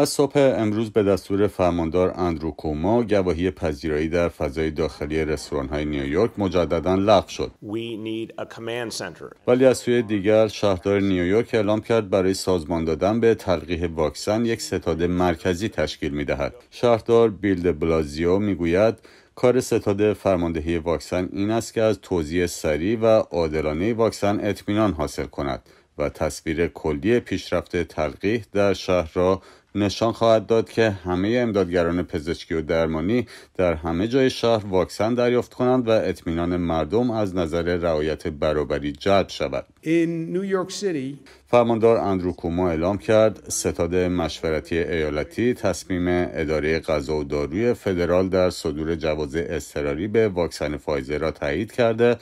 از صبح امروز به دستور فرماندار اندرو کوما گواهی پذیرایی در فضای داخلی رستوران های نیویورک مجددا لغو شد ولی از سوی دیگر شهردار نیویورک اعلام کرد برای سازمان دادن به تلقیح واکسن یک ستاد مرکزی تشکیل می دهد شهردار بیلد بلازیو می گوید کار ستاد فرماندهی واکسن این است که از توضیح سریع و عادلانه واکسن اطمینان حاصل کند و تصویر کلی پیشرفت تلقیح در شهر را نشان خواهد داد که همه امدادگران پزشکی و درمانی در همه جای شهر واکسن دریافت کنند و اطمینان مردم از نظر رعایت برابری جلب شود. فرماندار اندرو کوما اعلام کرد ستاد مشورتی ایالتی تصمیم اداره غذا و داروی فدرال در صدور جواز اضطراری به واکسن فایزر را تایید کرده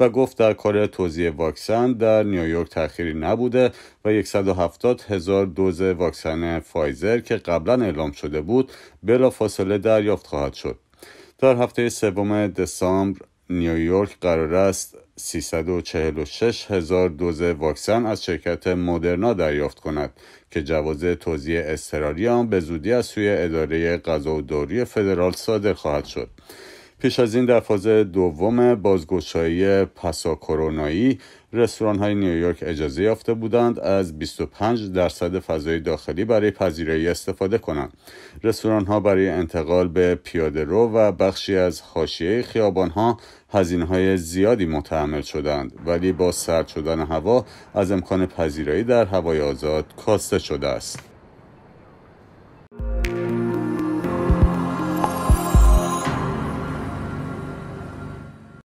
و گفت در کار توزیع واکسن در نیویورک تأخیری نبوده و 170 هزار دوز واکسن فایزر که قبلا اعلام شده بود بلافاصله دریافت خواهد شد. در هفته سوم دسامبر نیویورک قرار است 346 هزار دوز واکسن از شرکت مدرنا دریافت کند که جواز توزیع اضطراری آن به زودی از سوی اداره غذا و دوری فدرال صادر خواهد شد. پیش از این در فاز دوم بازگشایی پسا کرونایی رستوران های نیویورک اجازه یافته بودند از 25 درصد فضای داخلی برای پذیرایی استفاده کنند. رستوران ها برای انتقال به پیاده رو و بخشی از حاشیه خیابان ها هزینه های زیادی متحمل شدند ولی با سرد شدن هوا از امکان پذیرایی در هوای آزاد کاسته شده است.